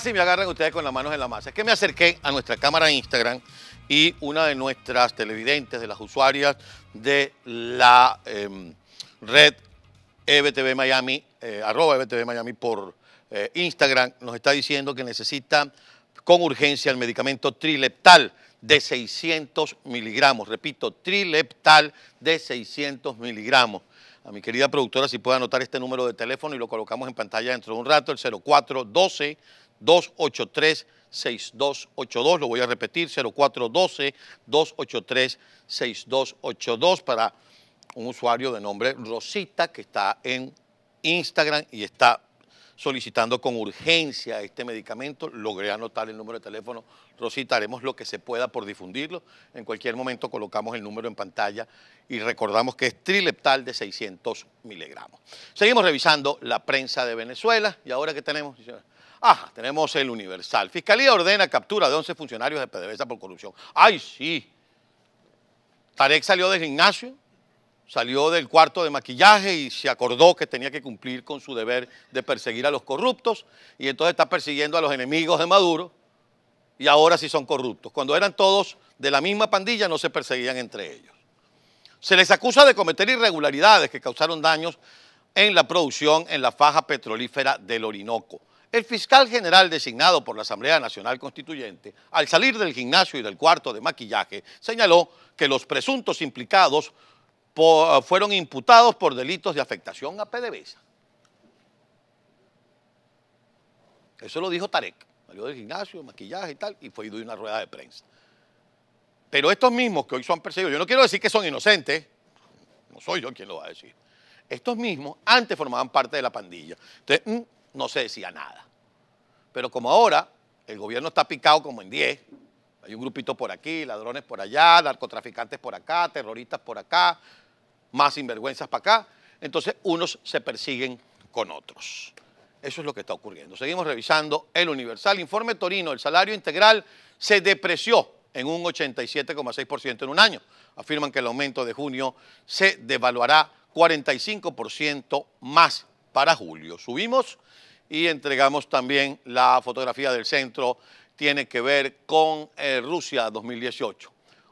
sí, me agarran ustedes con las manos en la masa. Es que me acerqué a nuestra cámara de Instagram y una de nuestras televidentes, de las usuarias de la em, red EBTV Miami, eh, arroba EBTV Miami por eh, Instagram, nos está diciendo que necesita con urgencia el medicamento trileptal de 600 miligramos. Repito, trileptal de 600 miligramos. A mi querida productora, si puede anotar este número de teléfono y lo colocamos en pantalla dentro de un rato, el 0412 283-6282. Lo voy a repetir, 0412-283-6282 para un usuario de nombre Rosita que está en Instagram y está solicitando con urgencia este medicamento. Logré anotar el número de teléfono. Rosita, haremos lo que se pueda por difundirlo. En cualquier momento colocamos el número en pantalla y recordamos que es trileptal de 600 miligramos. Seguimos revisando la prensa de Venezuela. ¿Y ahora que tenemos? Ah, tenemos el Universal. Fiscalía ordena captura de 11 funcionarios de PDVSA por corrupción. ¡Ay, sí! Tarek salió del gimnasio, salió del cuarto de maquillaje y se acordó que tenía que cumplir con su deber de perseguir a los corruptos y entonces está persiguiendo a los enemigos de Maduro y ahora sí son corruptos. Cuando eran todos de la misma pandilla no se perseguían entre ellos. Se les acusa de cometer irregularidades que causaron daños en la producción en la faja petrolífera del Orinoco. El fiscal general designado por la Asamblea Nacional Constituyente, al salir del gimnasio y del cuarto de maquillaje, señaló que los presuntos implicados eh, fueron imputados por delitos de afectación a PDVSA. Eso lo dijo Tarek. Salió del gimnasio, maquillaje y tal, y fue y dio una rueda de prensa. Pero estos mismos que hoy son perseguidos, yo no quiero decir que son inocentes, no soy yo quien lo va a decir. Estos mismos antes formaban parte de la pandilla. Entonces, mm, no se decía nada. Pero como ahora el gobierno está picado como en 10, hay un grupito por aquí, ladrones por allá, narcotraficantes por acá, terroristas por acá, más sinvergüenzas para acá, entonces unos se persiguen con otros. Eso es lo que está ocurriendo. Seguimos revisando el Universal. Informe Torino, el salario integral se depreció en un 87,6% en un año. Afirman que el aumento de junio se devaluará 45% más para julio. Subimos y entregamos también la fotografía del centro, tiene que ver con eh, Rusia 2018.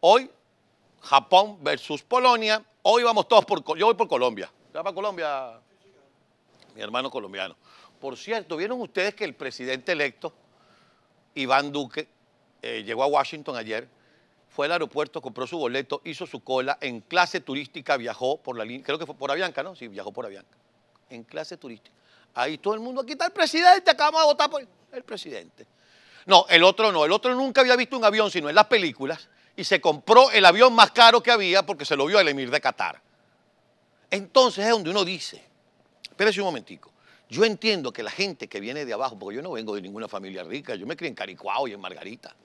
Hoy, Japón versus Polonia. Hoy vamos todos por, yo voy por Colombia. ¿Ya para Colombia? Mi hermano colombiano. Por cierto, ¿vieron ustedes que el presidente electo, Iván Duque, eh, llegó a Washington ayer, fue al aeropuerto, compró su boleto, hizo su cola, en clase turística viajó por la línea, creo que fue por Avianca, ¿no? Sí, viajó por Avianca, en clase turística Ahí todo el mundo, aquí está el presidente, acabamos de votar por el presidente. No, el otro no, el otro nunca había visto un avión sino en las películas y se compró el avión más caro que había porque se lo vio el emir de Qatar. Entonces es donde uno dice, espérese un momentico, yo entiendo que la gente que viene de abajo, porque yo no vengo de ninguna familia rica, yo me crié en Caricuao y en Margarita.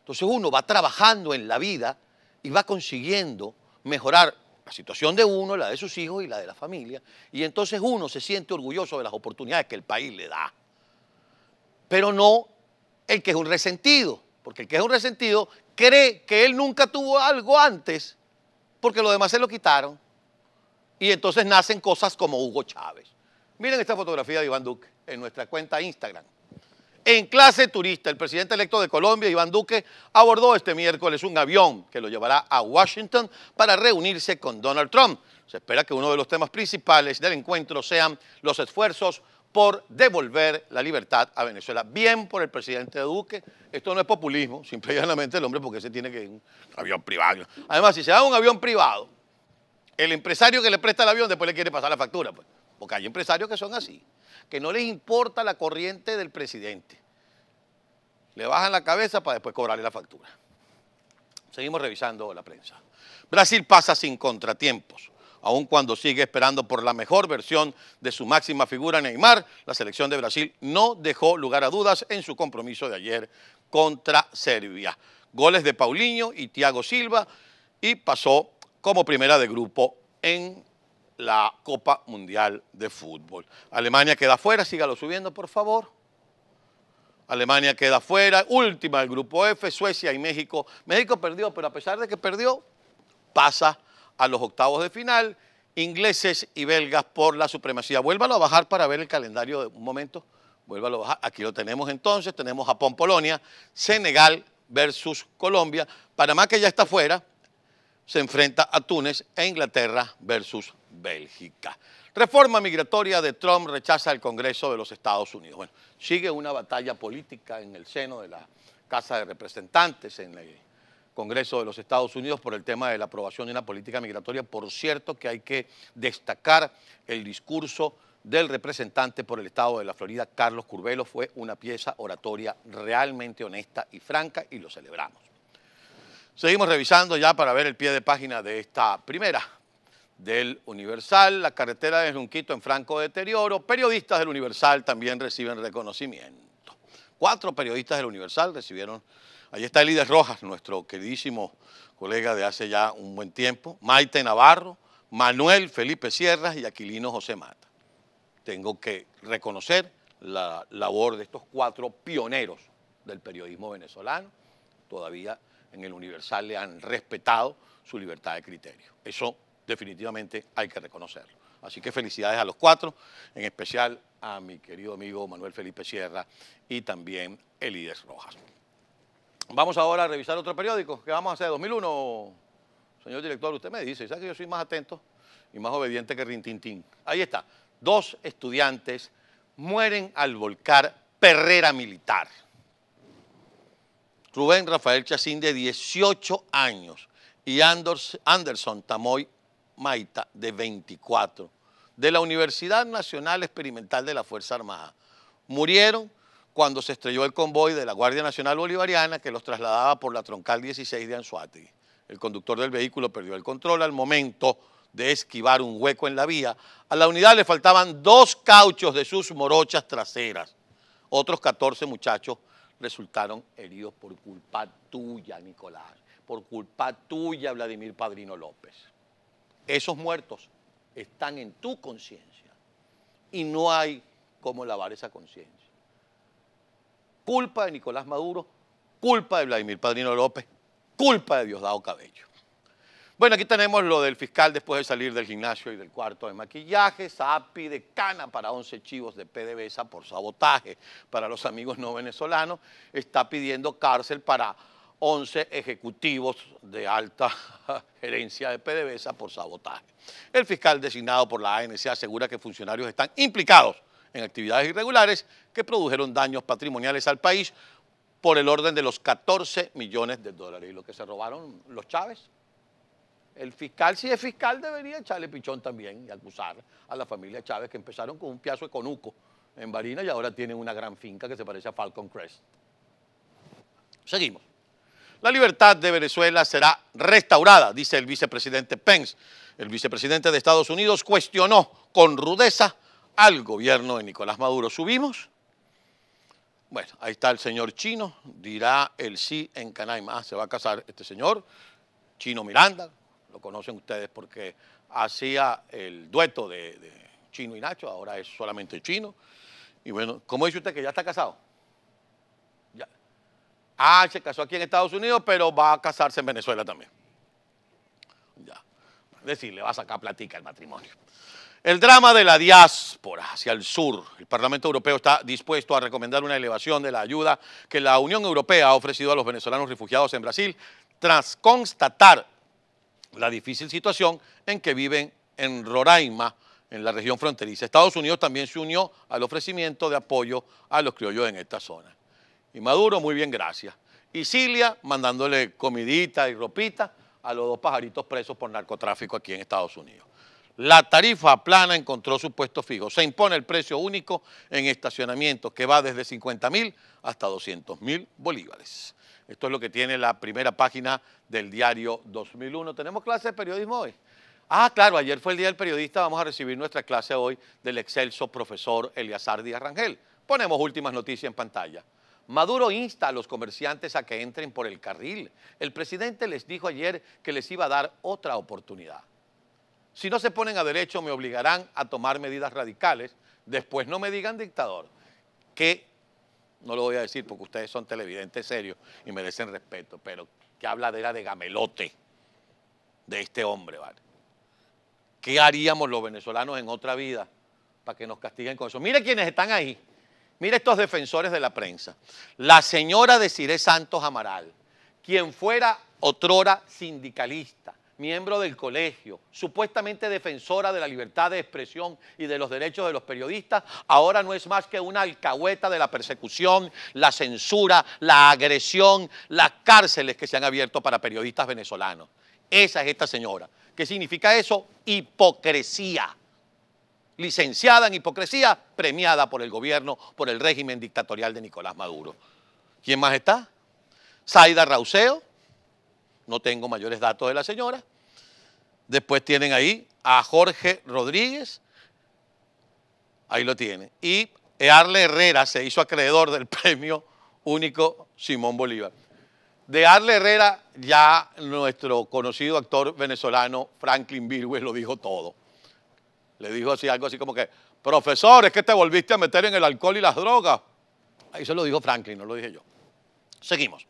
Entonces uno va trabajando en la vida y va consiguiendo mejorar la situación de uno, la de sus hijos y la de la familia. Y entonces uno se siente orgulloso de las oportunidades que el país le da. Pero no el que es un resentido, porque el que es un resentido cree que él nunca tuvo algo antes, porque los demás se lo quitaron. Y entonces nacen cosas como Hugo Chávez. Miren esta fotografía de Iván Duque en nuestra cuenta Instagram. En clase turista, el presidente electo de Colombia, Iván Duque, abordó este miércoles un avión que lo llevará a Washington para reunirse con Donald Trump. Se espera que uno de los temas principales del encuentro sean los esfuerzos por devolver la libertad a Venezuela. Bien por el presidente Duque, esto no es populismo, simple y llanamente el hombre porque se tiene que ir un avión privado. Además, si se da un avión privado, el empresario que le presta el avión después le quiere pasar la factura, pues, porque hay empresarios que son así que no les importa la corriente del presidente. Le bajan la cabeza para después cobrarle la factura. Seguimos revisando la prensa. Brasil pasa sin contratiempos. Aun cuando sigue esperando por la mejor versión de su máxima figura Neymar, la selección de Brasil no dejó lugar a dudas en su compromiso de ayer contra Serbia. Goles de Paulinho y Thiago Silva y pasó como primera de grupo en la Copa Mundial de Fútbol. Alemania queda fuera, sígalo subiendo, por favor. Alemania queda fuera, última el grupo F, Suecia y México. México perdió, pero a pesar de que perdió, pasa a los octavos de final, ingleses y belgas por la supremacía. Vuélvalo a bajar para ver el calendario de un momento. Vuélvalo a bajar. Aquí lo tenemos entonces, tenemos Japón, Polonia, Senegal versus Colombia, Panamá que ya está fuera, se enfrenta a Túnez e Inglaterra versus Bélgica. Reforma migratoria de Trump rechaza el Congreso de los Estados Unidos. Bueno, sigue una batalla política en el seno de la Casa de Representantes, en el Congreso de los Estados Unidos, por el tema de la aprobación de una política migratoria. Por cierto, que hay que destacar el discurso del representante por el Estado de la Florida, Carlos Curbelo, fue una pieza oratoria realmente honesta y franca y lo celebramos. Seguimos revisando ya para ver el pie de página de esta primera del Universal, la carretera de Junquito en franco deterioro. Periodistas del Universal también reciben reconocimiento. Cuatro periodistas del Universal recibieron. Ahí está Elides Rojas, nuestro queridísimo colega de hace ya un buen tiempo, Maite Navarro, Manuel Felipe Sierras y Aquilino José Mata. Tengo que reconocer la labor de estos cuatro pioneros del periodismo venezolano. Todavía en el Universal le han respetado su libertad de criterio. Eso definitivamente hay que reconocerlo. Así que felicidades a los cuatro, en especial a mi querido amigo Manuel Felipe Sierra y también Elides Rojas. Vamos ahora a revisar otro periódico que vamos a hacer 2001. Señor director, usted me dice, ¿sabe que yo soy más atento y más obediente que Rintintín? Ahí está. Dos estudiantes mueren al volcar perrera militar. Rubén Rafael Chacín, de 18 años, y Anderson Tamoy Maita, de 24, de la Universidad Nacional Experimental de la Fuerza Armada. Murieron cuando se estrelló el convoy de la Guardia Nacional Bolivariana que los trasladaba por la troncal 16 de Anzuategui. El conductor del vehículo perdió el control al momento de esquivar un hueco en la vía. A la unidad le faltaban dos cauchos de sus morochas traseras. Otros 14 muchachos resultaron heridos por culpa tuya, Nicolás, por culpa tuya, Vladimir Padrino López. Esos muertos están en tu conciencia y no hay cómo lavar esa conciencia. Culpa de Nicolás Maduro, culpa de Vladimir Padrino López, culpa de Diosdado Cabello. Bueno, aquí tenemos lo del fiscal después de salir del gimnasio y del cuarto de maquillaje, SAPI de cana para 11 chivos de PDVSA por sabotaje. Para los amigos no venezolanos, está pidiendo cárcel para 11 ejecutivos de alta gerencia de PDVSA por sabotaje. El fiscal designado por la ANC asegura que funcionarios están implicados en actividades irregulares que produjeron daños patrimoniales al país por el orden de los 14 millones de dólares. Y lo que se robaron los Chávez el fiscal, si es fiscal, debería echarle pichón también y acusar a la familia Chávez, que empezaron con un piazo de conuco en Barina y ahora tienen una gran finca que se parece a Falcon Crest. Seguimos. La libertad de Venezuela será restaurada, dice el vicepresidente Pence. El vicepresidente de Estados Unidos cuestionó con rudeza al gobierno de Nicolás Maduro. ¿Subimos? Bueno, ahí está el señor chino, dirá el sí en Canaima. Ah, se va a casar este señor, Chino Miranda, lo conocen ustedes porque hacía el dueto de, Chino y Nacho, ahora es solamente Chino. Y bueno, ¿cómo dice usted que ya está casado? Ya. Ah, se casó aquí en Estados Unidos, pero va a casarse en Venezuela también. Ya. Es decir, le va a sacar platica el matrimonio. El drama de la diáspora hacia el sur. El Parlamento Europeo está dispuesto a recomendar una elevación de la ayuda que la Unión Europea ha ofrecido a los venezolanos refugiados en Brasil tras constatar la difícil situación en que viven en Roraima, en la región fronteriza. Estados Unidos también se unió al ofrecimiento de apoyo a los criollos en esta zona. Y Maduro, muy bien, gracias. Y Cilia, mandándole comidita y ropita a los dos pajaritos presos por narcotráfico aquí en Estados Unidos la tarifa plana encontró su puesto fijo. Se impone el precio único en estacionamiento, que va desde 50 mil hasta 200 mil bolívares. Esto es lo que tiene la primera página del diario 2001. ¿Tenemos clase de periodismo hoy? Ah, claro, ayer fue el Día del Periodista, vamos a recibir nuestra clase hoy del excelso profesor Eliazar Díaz Rangel. Ponemos últimas noticias en pantalla. Maduro insta a los comerciantes a que entren por el carril. El presidente les dijo ayer que les iba a dar otra oportunidad. Si no se ponen a derecho, me obligarán a tomar medidas radicales. Después no me digan dictador, que no lo voy a decir porque ustedes son televidentes serios y merecen respeto, pero que habladera de gamelote de este hombre, ¿vale? ¿Qué haríamos los venezolanos en otra vida para que nos castiguen con eso? Mire quienes están ahí. Mire estos defensores de la prensa. La señora de Cire Santos Amaral, quien fuera otrora sindicalista, miembro del colegio, supuestamente defensora de la libertad de expresión y de los derechos de los periodistas, ahora no es más que una alcahueta de la persecución, la censura, la agresión, las cárceles que se han abierto para periodistas venezolanos. Esa es esta señora. ¿Qué significa eso? Hipocresía. Licenciada en hipocresía, premiada por el gobierno, por el régimen dictatorial de Nicolás Maduro. ¿Quién más está? Zaida Rauseo, no tengo mayores datos de la señora. Después tienen ahí a Jorge Rodríguez, ahí lo tiene. Y Earle Herrera se hizo acreedor del premio único Simón Bolívar. De Arle Herrera ya nuestro conocido actor venezolano Franklin Virgües lo dijo todo. Le dijo así algo así como que, profesor, es que te volviste a meter en el alcohol y las drogas. Ahí se lo dijo Franklin, no lo dije yo. Seguimos.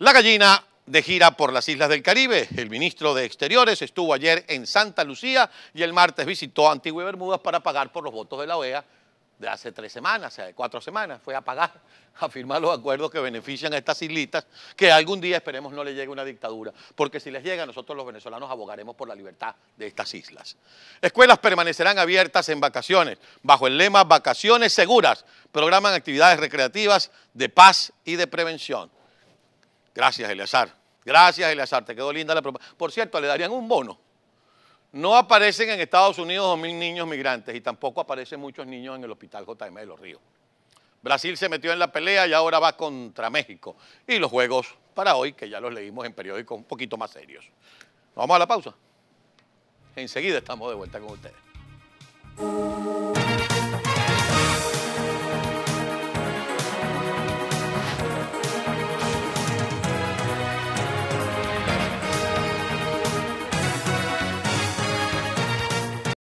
La gallina de gira por las islas del Caribe. El ministro de Exteriores estuvo ayer en Santa Lucía y el martes visitó Antigua y Bermudas para pagar por los votos de la OEA de hace tres semanas, o sea, de cuatro semanas. Fue a pagar, a firmar los acuerdos que benefician a estas islitas, que algún día esperemos no le llegue una dictadura, porque si les llega, nosotros los venezolanos abogaremos por la libertad de estas islas. Escuelas permanecerán abiertas en vacaciones, bajo el lema Vacaciones Seguras. Programan actividades recreativas de paz y de prevención. Gracias, Eleazar. Gracias, Eleazar. Te quedó linda la propuesta. Por cierto, le darían un bono. No aparecen en Estados Unidos 2.000 niños migrantes y tampoco aparecen muchos niños en el hospital JM de los Ríos. Brasil se metió en la pelea y ahora va contra México. Y los juegos para hoy, que ya los leímos en periódicos un poquito más serios. vamos a la pausa. Enseguida estamos de vuelta con ustedes.